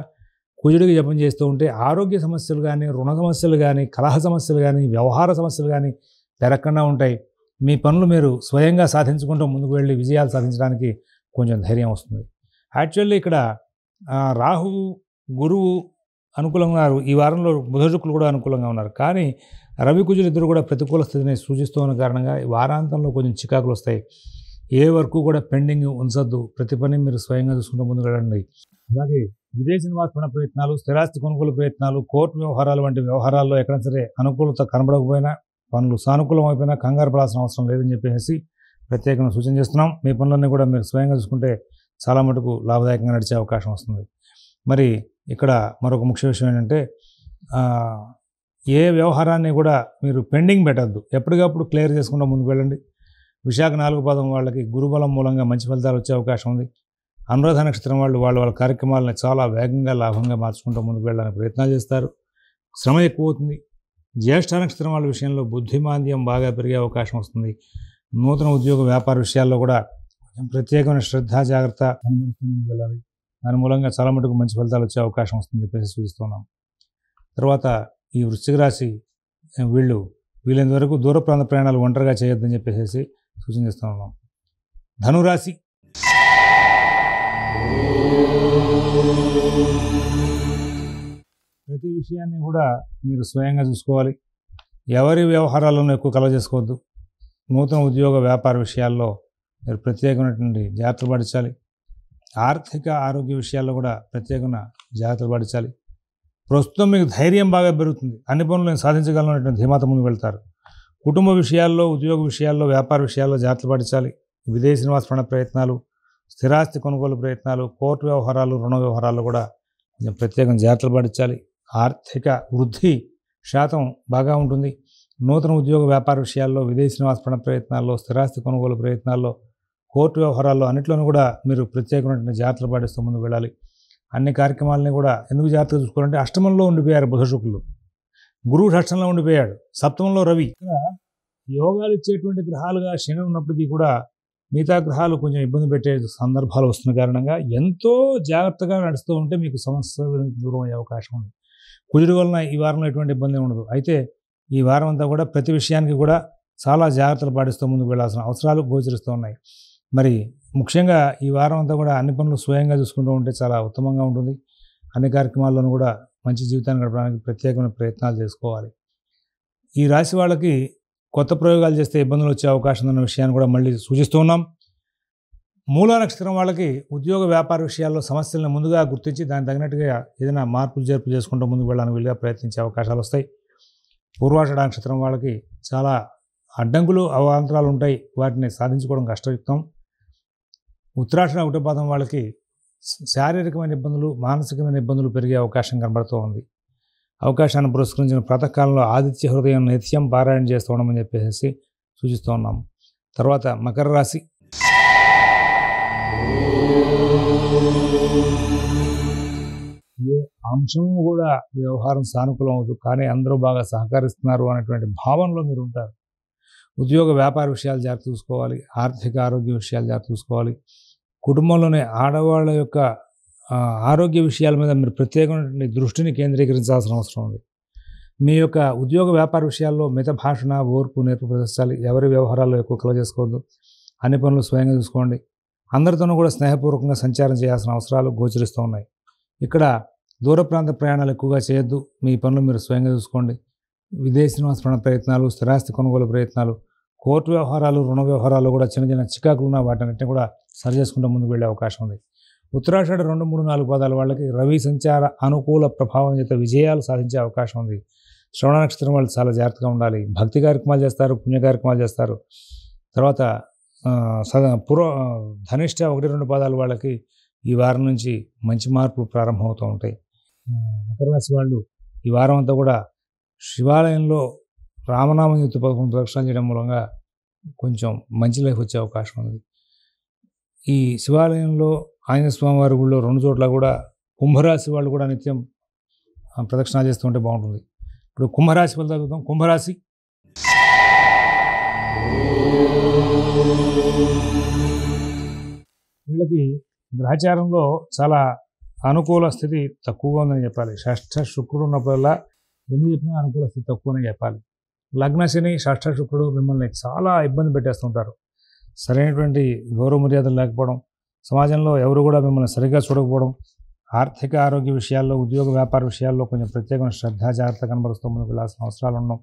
కుజుడికి జపం చేస్తూ ఉంటే ఆరోగ్య సమస్యలు కానీ రుణ సమస్యలు కానీ కలహ సమస్యలు కానీ వ్యవహార సమస్యలు కానీ పెరగకుండా ఉంటాయి మీ పనులు మీరు స్వయంగా సాధించుకుంటూ ముందుకు వెళ్ళి విజయాలు సాధించడానికి కొంచెం ధైర్యం వస్తుంది యాక్చువల్లీ ఇక్కడ రాహువు గురువు అనుకూలంగా ఉన్నారు ఈ వారంలో బుధ కూడా అనుకూలంగా ఉన్నారు కానీ రవి కుజులు ఇద్దరు కూడా ప్రతికూల స్థితిని సూచిస్తున్న కారణంగా వారాంతంలో కొంచెం చికాకులు వస్తాయి ఏ వర్క్ కూడా పెండింగ్ ఉంచద్దు ప్రతి పని మీరు స్వయంగా చూసుకుంటూ ముందుకు వెళ్ళండి అలాగే విదేశీ నివాసపణ ప్రయత్నాలు స్థిరాస్తి కొనుగోలు ప్రయత్నాలు కోర్టు వ్యవహారాలు వంటి వ్యవహారాల్లో ఎక్కడైనా సరే అనుకూలత కనబడకపోయినా పనులు సానుకూలం అయిపోయినా కంగారు పడాల్సిన అవసరం లేదని చెప్పేసి ప్రత్యేకంగా సూచన చేస్తున్నాం మీ పనులన్నీ కూడా మీరు స్వయంగా చూసుకుంటే చాలా మటుకు లాభదాయకంగా నడిచే అవకాశం వస్తుంది మరి ఇక్కడ మరొక ముఖ్య విషయం ఏంటంటే ఏ వ్యవహారాన్ని కూడా మీరు పెండింగ్ పెట్టద్దు ఎప్పటికప్పుడు క్లియర్ చేసుకుంటూ ముందుకు వెళ్ళండి విశాఖ నాలుగు పదం వాళ్ళకి గురుబలం మూలంగా మంచి ఫలితాలు వచ్చే అవకాశం ఉంది అనురాధ నక్షత్రం వాళ్ళు వాళ్ళ వాళ్ళ కార్యక్రమాలను చాలా వేగంగా లాభంగా మార్చుకుంటూ ముందుకు వెళ్ళడానికి ప్రయత్నాలు చేస్తారు శ్రమ ఎక్కువ అవుతుంది జ్యేష్ఠ నక్షత్రం వాళ్ళ విషయంలో బుద్ధిమాంద్యం బాగా పెరిగే అవకాశం వస్తుంది నూతన ఉద్యోగ వ్యాపార విషయాల్లో కూడా కొంచెం ప్రత్యేకమైన శ్రద్ధ జాగ్రత్త అనుమతి ముందుకు వెళ్ళాలి దాని మూలంగా చాలా మటుకు మంచి ఫలితాలు వచ్చే అవకాశం వస్తుంది చెప్పేసి సూచిస్తున్నాం తర్వాత ఈ వృశ్చిక రాశి వీళ్ళు వీలైనంత వరకు దూర ప్రాంత ప్రయాణాలు ఒంటరిగా చేయొద్దని చెప్పేసి సూచన చేస్తూ ఉన్నాం ధనురాశి ప్రతి విషయాన్ని కూడా మీరు స్వయంగా చూసుకోవాలి ఎవరి వ్యవహారాలను ఎక్కువ కలవ చేసుకోవద్దు నూతన ఉద్యోగ వ్యాపార విషయాల్లో మీరు ప్రత్యేకమైనటువంటి జాగ్రత్తలు పాటించాలి ఆర్థిక ఆరోగ్య విషయాల్లో కూడా ప్రత్యేకమైన జాగ్రత్తలు పాటించాలి ప్రస్తుతం మీకు ధైర్యం బాగా పెరుగుతుంది అన్ని పనులు నేను సాధించగలను ధీమాత ముందు వెళ్తారు కుటుంబ విషయాల్లో ఉద్యోగ విషయాల్లో వ్యాపార విషయాల్లో జాగ్రత్త పాటించాలి విదేశీ నివాసపణ ప్రయత్నాలు స్థిరాస్తి కొనుగోలు ప్రయత్నాలు కోర్టు వ్యవహారాలు రుణ వ్యవహారాలు కూడా కొంచెం ప్రత్యేకంగా జాగ్రత్తలు పాటించాలి ఆర్థిక వృద్ధి శాతం బాగా ఉంటుంది నూతన ఉద్యోగ వ్యాపార విషయాల్లో విదేశీ నివాసపణ ప్రయత్నాల్లో స్థిరాస్తి కొనుగోలు ప్రయత్నాల్లో కోర్టు వ్యవహారాల్లో అన్నింటిలోనూ కూడా మీరు ప్రత్యేకమైనటువంటి జాగ్రత్తలు పాటిస్తూ ముందుకు వెళ్ళాలి అన్ని కార్యక్రమాలని కూడా ఎందుకు జాగ్రత్తగా చూసుకోవాలంటే అష్టమంలో ఉండిపోయారు బుధ శుక్రులు గురువు షష్టంలో ఉండిపోయాడు సప్తమంలో రవి యోగాలు ఇచ్చేటువంటి గ్రహాలుగా శని ఉన్నప్పటికీ కూడా మిగతా గ్రహాలు కొంచెం ఇబ్బంది పెట్టే సందర్భాలు వస్తున్న కారణంగా ఎంతో జాగ్రత్తగా నడుస్తూ ఉంటే మీకు సమస్య దూరం అయ్యే అవకాశం ఉంది కుజుడు వలన ఈ వారంలో ఎటువంటి ఇబ్బంది ఉండదు అయితే ఈ వారం అంతా కూడా ప్రతి విషయానికి కూడా చాలా జాగ్రత్తలు పాటిస్తూ ముందుకు వెళ్ళాల్సిన అవసరాలు గోచరిస్తూ ఉన్నాయి మరి ముఖ్యంగా ఈ వారం అంతా కూడా అన్ని పనులు స్వయంగా చూసుకుంటూ ఉంటే చాలా ఉత్తమంగా ఉంటుంది అన్ని కార్యక్రమాల్లోనూ కూడా మంచి జీవితాన్ని గడపడానికి ప్రత్యేకమైన ప్రయత్నాలు చేసుకోవాలి ఈ రాశి వాళ్ళకి కొత్త ప్రయోగాలు చేస్తే ఇబ్బందులు వచ్చే అవకాశం ఉన్న విషయాన్ని కూడా మళ్ళీ సూచిస్తూ ఉన్నాం మూల నక్షత్రం వాళ్ళకి ఉద్యోగ వ్యాపార విషయాల్లో సమస్యలను ముందుగా గుర్తించి దానికి తగినట్టుగా ఏదైనా మార్పులు చేర్పులు చేసుకుంటూ ముందుకు వెళ్ళడానికి వీలుగా ప్రయత్నించే అవకాశాలు వస్తాయి పూర్వాషడ నక్షత్రం వాళ్ళకి చాలా అడ్డంకులు అవాంతరాలు ఉంటాయి వాటిని సాధించుకోవడం కష్టయుక్తం ఉత్తరాక్షణ ఒకటో వాళ్ళకి శారీరకమైన ఇబ్బందులు మానసికమైన ఇబ్బందులు పెరిగే అవకాశం కనబడుతూ ఉంది అవకాశాన్ని పురస్కరించిన ప్రాతకాలంలో ఆదిత్య హృదయం నిత్యం పారాయణ చేస్తూ ఉండమని చెప్పేసి సూచిస్తూ ఉన్నాం తర్వాత మకర రాశి ఏ అంశం కూడా వ్యవహారం సానుకూలం అవుతుంది కానీ అందరూ బాగా సహకరిస్తున్నారు అనేటువంటి భావనలో మీరు ఉంటారు ఉద్యోగ వ్యాపార విషయాలు జాగ్రత్త చూసుకోవాలి ఆర్థిక ఆరోగ్య విషయాలు జాగ్రత్త చూసుకోవాలి కుటుంబంలోని ఆడవాళ్ళ యొక్క ఆరోగ్య విషయాల మీద మీరు ప్రత్యేకమైనటువంటి దృష్టిని కేంద్రీకరించాల్సిన అవసరం ఉంది మీ యొక్క ఉద్యోగ వ్యాపార విషయాల్లో మిత భాషణ ఓర్పు నేర్పు ప్రదర్శించాలి ఎవరి వ్యవహారాల్లో ఎక్కువ కల చేసుకోవద్దు అన్ని పనులు స్వయంగా చూసుకోండి అందరితోనూ కూడా స్నేహపూర్వకంగా సంచారం చేయాల్సిన అవసరాలు గోచరిస్తూ ఉన్నాయి ఇక్కడ దూర ప్రాంత ప్రయాణాలు ఎక్కువగా చేయొద్దు మీ పనులు మీరు స్వయంగా చూసుకోండి విదేశీ ప్రయత్నాలు స్థిరాస్తి కొనుగోలు ప్రయత్నాలు కోర్టు వ్యవహారాలు రుణ వ్యవహారాలు కూడా చిన్న చిన్న చికాకులు ఉన్న వాటన్నిటిని కూడా సరి చేసుకుంటూ ముందుకు వెళ్ళే అవకాశం ఉంది ఉత్తరాఖండ్ రెండు మూడు నాలుగు పదాల వాళ్ళకి రవి సంచార అనుకూల ప్రభావం చేత విజయాలు సాధించే అవకాశం ఉంది శ్రవణ నక్షత్రం వాళ్ళు చాలా జాగ్రత్తగా ఉండాలి భక్తి కార్యక్రమాలు చేస్తారు పుణ్య కార్యక్రమాలు చేస్తారు తర్వాత సద పూర్వ ధనిష్ట ఒకటి రెండు పాదాల వాళ్ళకి ఈ వారం నుంచి మంచి మార్పులు ప్రారంభమవుతూ ఉంటాయి మకర రాశి వాళ్ళు ఈ వారం అంతా కూడా శివాలయంలో రామనామం యుద్ధ పథకం ప్రదక్షిణం చేయడం మూలంగా కొంచెం మంచి లైఫ్ వచ్చే అవకాశం ఉంది ఈ శివాలయంలో ఆంజనేయ స్వామి వారి గుళ్ళో రెండు చోట్ల కూడా కుంభరాశి వాళ్ళు కూడా నిత్యం ప్రదక్షిణ చేస్తుంటే బాగుంటుంది ఇప్పుడు కుంభరాశి వల్ల చూద్దాం కుంభరాశి వీళ్ళకి గ్రహచారంలో చాలా అనుకూల స్థితి తక్కువగా ఉందని చెప్పాలి షష్ఠ శుక్రుడు ఉన్నప్పుడల్లా ఎందుకు చెప్పినా అనుకూల స్థితి అని చెప్పాలి శని షష్ఠ శుక్రుడు మిమ్మల్ని చాలా ఇబ్బంది పెట్టేస్తుంటారు సరైనటువంటి గౌరవ మర్యాదలు లేకపోవడం సమాజంలో ఎవరు కూడా మిమ్మల్ని సరిగ్గా చూడకపోవడం ఆర్థిక ఆరోగ్య విషయాల్లో ఉద్యోగ వ్యాపార విషయాల్లో కొంచెం ప్రత్యేకమైన శ్రద్ధ జాగ్రత్త కనబరుస్తూ ముందుకు వెళ్ళాల్సిన అవసరాలు ఉన్నాం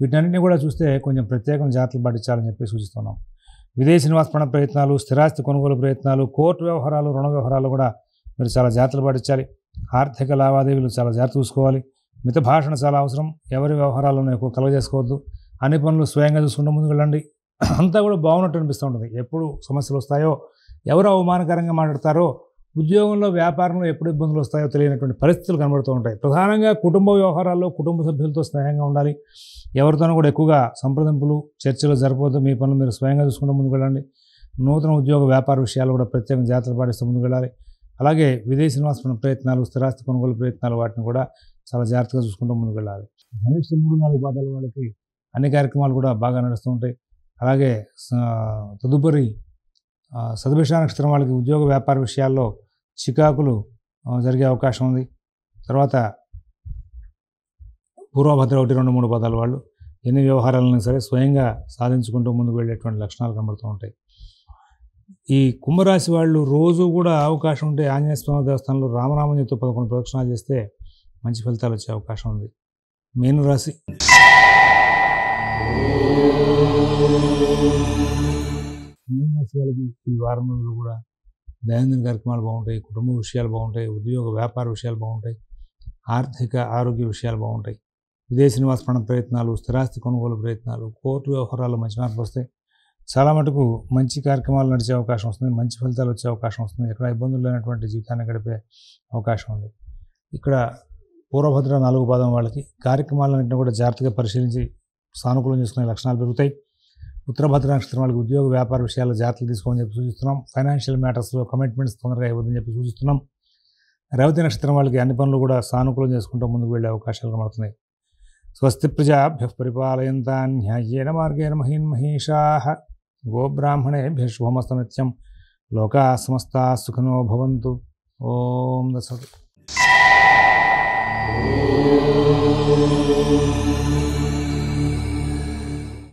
వీటన్నింటినీ కూడా చూస్తే కొంచెం ప్రత్యేకమైన జాగ్రత్తలు పాటించాలని చెప్పి సూచిస్తున్నాం విదేశీ నివాసపణ ప్రయత్నాలు స్థిరాస్తి కొనుగోలు ప్రయత్నాలు కోర్టు వ్యవహారాలు రుణ వ్యవహారాలు కూడా మీరు చాలా జాగ్రత్తలు పాటించాలి ఆర్థిక లావాదేవీలు చాలా జాగ్రత్త చూసుకోవాలి మిత భాషణ చాలా అవసరం ఎవరి వ్యవహారాలను ఎక్కువ కలగజేసుకోవద్దు అన్ని పనులు స్వయంగా చూసుకుంటూ ముందుకు వెళ్ళండి అంతా కూడా బాగున్నట్టు అనిపిస్తూ ఉంటుంది ఎప్పుడు సమస్యలు వస్తాయో ఎవరు అవమానకరంగా మాట్లాడతారో ఉద్యోగంలో వ్యాపారంలో ఎప్పుడు ఇబ్బందులు వస్తాయో తెలియనటువంటి పరిస్థితులు కనబడుతూ ఉంటాయి ప్రధానంగా కుటుంబ వ్యవహారాల్లో కుటుంబ సభ్యులతో స్నేహంగా ఉండాలి ఎవరితోనూ కూడా ఎక్కువగా సంప్రదింపులు చర్చలు జరపవద్దు మీ పనులు మీరు స్వయంగా చూసుకుంటూ ముందుకు వెళ్ళండి నూతన ఉద్యోగ వ్యాపార విషయాలు కూడా ప్రత్యేకంగా జాగ్రత్తలు పాటిస్తూ ముందుకు వెళ్ళాలి అలాగే విదేశీ నివాసం ప్రయత్నాలు స్థిరాస్తి కొనుగోలు ప్రయత్నాలు వాటిని కూడా చాలా జాగ్రత్తగా చూసుకుంటూ ముందుకు వెళ్ళాలి ధనిష్ట మూడు నాలుగు పాదాల వాళ్ళకి అన్ని కార్యక్రమాలు కూడా బాగా నడుస్తూ ఉంటాయి అలాగే తదుపరి సదుభిషా నక్షత్రం వాళ్ళకి ఉద్యోగ వ్యాపార విషయాల్లో చికాకులు జరిగే అవకాశం ఉంది తర్వాత పూర్వభద్ర ఒకటి రెండు మూడు పదాలు వాళ్ళు ఎన్ని వ్యవహారాలను సరే స్వయంగా సాధించుకుంటూ ముందుకు వెళ్ళేటువంటి లక్షణాలు కనబడుతూ ఉంటాయి ఈ కుంభరాశి వాళ్ళు రోజు కూడా అవకాశం ఉంటే ఆంజనేయ స్వామి దేవస్థానంలో రామనామం చెప్తూ పదకొండు ప్రదక్షిణాలు చేస్తే మంచి ఫలితాలు వచ్చే అవకాశం ఉంది మీను రాశి మీన రాశి వాళ్ళకి ఈ వారం రోజులు కూడా దైనందిన కార్యక్రమాలు బాగుంటాయి కుటుంబ విషయాలు బాగుంటాయి ఉద్యోగ వ్యాపార విషయాలు బాగుంటాయి ఆర్థిక ఆరోగ్య విషయాలు బాగుంటాయి విదేశీ నివాసపణ ప్రయత్నాలు స్థిరాస్తి కొనుగోలు ప్రయత్నాలు కోర్టు వ్యవహారాలు మంచి మార్పులు వస్తాయి చాలా మటుకు మంచి కార్యక్రమాలు నడిచే అవకాశం వస్తుంది మంచి ఫలితాలు వచ్చే అవకాశం వస్తుంది ఎక్కడ ఇబ్బందులు లేనటువంటి జీవితాన్ని గడిపే అవకాశం ఉంది ఇక్కడ పూర్వభద్ర నాలుగు పాదం వాళ్ళకి కార్యక్రమాలన్నింటినీ కూడా జాగ్రత్తగా పరిశీలించి సానుకూలం చేసుకునే లక్షణాలు పెరుగుతాయి ఉత్తరభద్ర నక్షత్రం వాళ్ళకి ఉద్యోగ వ్యాపార విషయాల్లో జాగ్రత్తలు తీసుకోమని చెప్పి సూచిస్తున్నాం ఫైనాన్షియల్ మ్యాటర్స్లో కమిట్మెంట్స్ తొందరగా ఇవ్వదని చెప్పి సూచిస్తున్నాం రేవతి నక్షత్రం వాళ్ళకి అన్ని పనులు కూడా సానుకూలం చేసుకుంటూ ముందుకు వెళ్ళే అవకాశాలు కనబడుతున్నాయి స్వస్తి ప్రజాభ్య పరిపాలయంతా న్యాయేన మార్గేణ మహీన్ మహేషా గోబ్రాహ్మణేభ్య నిత్యం లోకా సమస్త సుఖనో భవంతు ఓం దశ OM